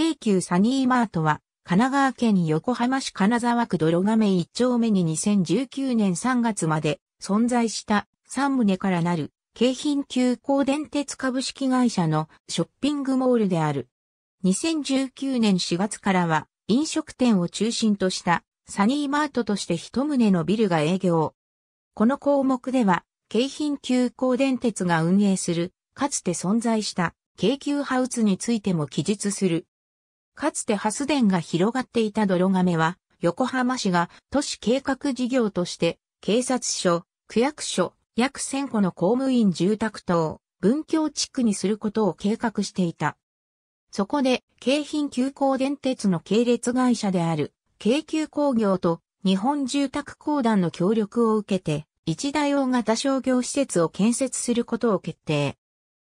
京急サニーマートは、神奈川県横浜市金沢区泥亀1丁目に2019年3月まで存在した3棟からなる京浜急行電鉄株式会社のショッピングモールである。2019年4月からは飲食店を中心としたサニーマートとして1棟のビルが営業。この項目では京浜急行電鉄が運営するかつて存在した京急ハウスについても記述するかつてハス田が広がっていた泥亀は、横浜市が都市計画事業として、警察署、区役所、約1000個の公務員住宅等、文教地区にすることを計画していた。そこで、京浜急行電鉄の系列会社である、京急工業と日本住宅公団の協力を受けて、一大大型商業施設を建設することを決定。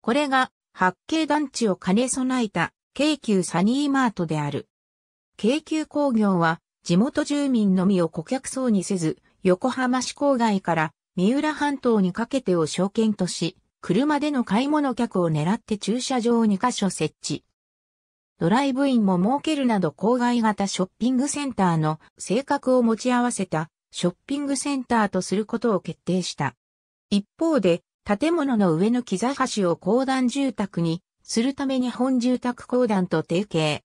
これが、八景団地を兼ね備えた京急サニーマートである。京急工業は、地元住民のみを顧客層にせず、横浜市郊外から三浦半島にかけてを証券とし、車での買い物客を狙って駐車場を2カ所設置。ドライブインも設けるなど郊外型ショッピングセンターの性格を持ち合わせたショッピングセンターとすることを決定した。一方で、建物の上の木座橋を公団住宅にするため日本住宅公団と提携。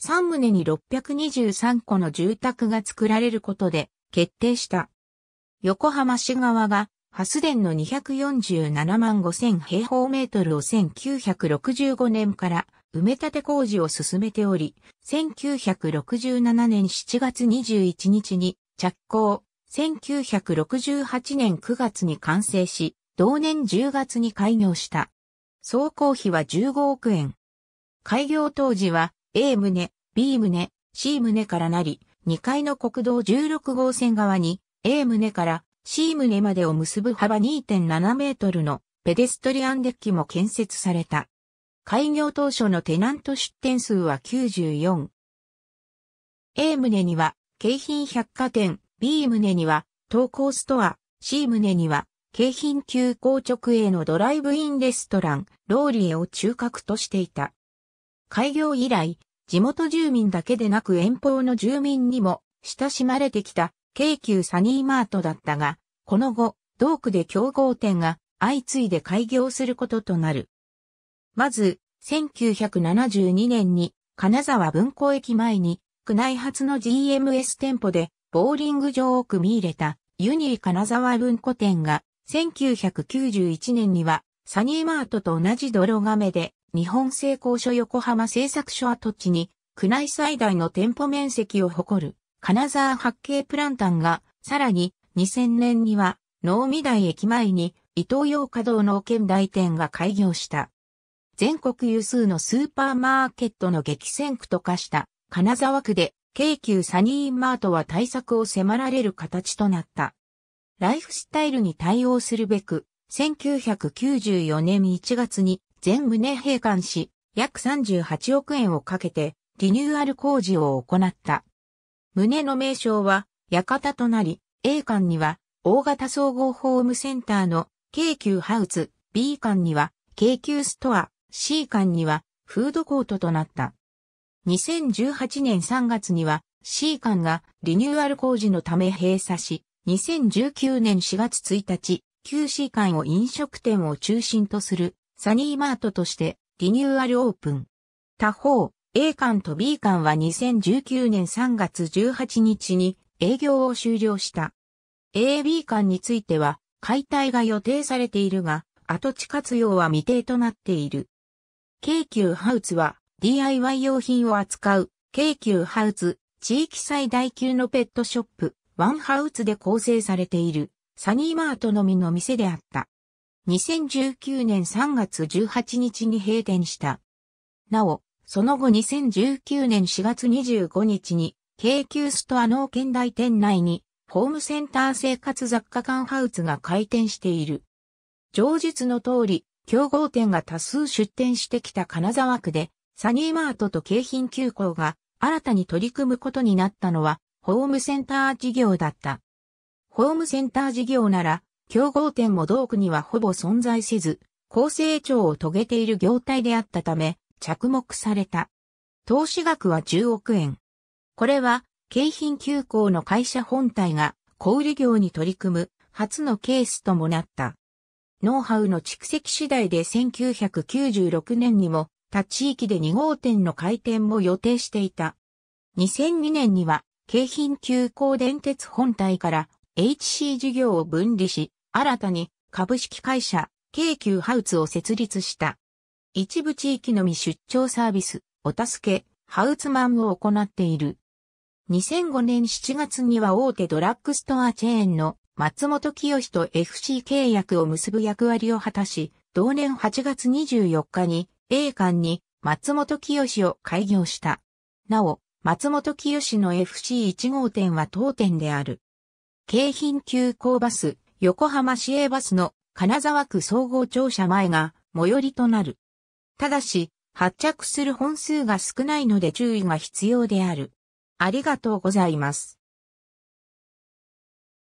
3棟に623個の住宅が作られることで決定した。横浜市側がハスデンの247万5000平方メートルを1965年から埋め立て工事を進めており、1967年7月21日に着工、1968年9月に完成し、同年10月に開業した。総工費は15億円。開業当時は A 棟、B 棟、C 棟からなり、2階の国道16号線側に A 棟から C 棟までを結ぶ幅2.7メートルのペデストリアンデッキも建設された。開業当初のテナント出店数は94。A 棟には、京浜百貨店、B 棟には、東高ストア、C 棟には、京浜急行直営のドライブインレストラン、ローリエを中核としていた。開業以来、地元住民だけでなく遠方の住民にも親しまれてきた京急サニーマートだったが、この後、同区で競合店が相次いで開業することとなる。まず、1972年に金沢文庫駅前に区内初の GMS 店舗でボーリング場を組み入れたユニー金沢文庫店が1991年には、サニーマートと同じ泥亀で、日本製鋼所横浜製作所跡地に、区内最大の店舗面積を誇る、金沢八景プランタンが、さらに、2000年には、能美台駅前に、伊東洋華堂の県大店が開業した。全国有数のスーパーマーケットの激戦区と化した金沢区で京急サニーマートは対策を迫られる形となった。ライフスタイルに対応するべく、1994年1月に全棟閉館し、約38億円をかけてリニューアル工事を行った。棟の名称は館となり、A 館には大型総合ホームセンターの京急ハウス、B 館には京急ストア、C 館にはフードコートとなった。2018年3月には C 館がリニューアル工事のため閉鎖し、2019年4月1日、QC 館を飲食店を中心とするサニーマートとしてリニューアルオープン。他方、A 館と B 館は2019年3月18日に営業を終了した。AB 館については解体が予定されているが、跡地活用は未定となっている。京急ハウツは DIY 用品を扱う京急ハウツ地域最大級のペットショップワンハウツで構成されているサニーマートのみの店であった。2019年3月18日に閉店した。なお、その後2019年4月25日に、京急ストアの県大店内に、ホームセンター生活雑貨館ハウツが開店している。上述の通り、競合店が多数出店してきた金沢区で、サニーマートと京浜急行が新たに取り組むことになったのは、ホームセンター事業だった。ホームセンター事業なら、競合店も同区にはほぼ存在せず、高成長を遂げている業態であったため、着目された。投資額は10億円。これは、京浜急行の会社本体が小売業に取り組む初のケースともなった。ノウハウの蓄積次第で1996年にも他地域で2号店の開店も予定していた。2002年には京浜急行電鉄本体から HC 事業を分離し、新たに株式会社京急ハウツを設立した。一部地域のみ出張サービス、お助け、ハウツマンを行っている。2005年7月には大手ドラッグストアチェーンの松本清と FC 契約を結ぶ役割を果たし、同年8月24日に A 館に松本清を開業した。なお、松本清の FC1 号店は当店である。京浜急行バス、横浜市営バスの金沢区総合庁舎前が最寄りとなる。ただし、発着する本数が少ないので注意が必要である。ありがとうございます。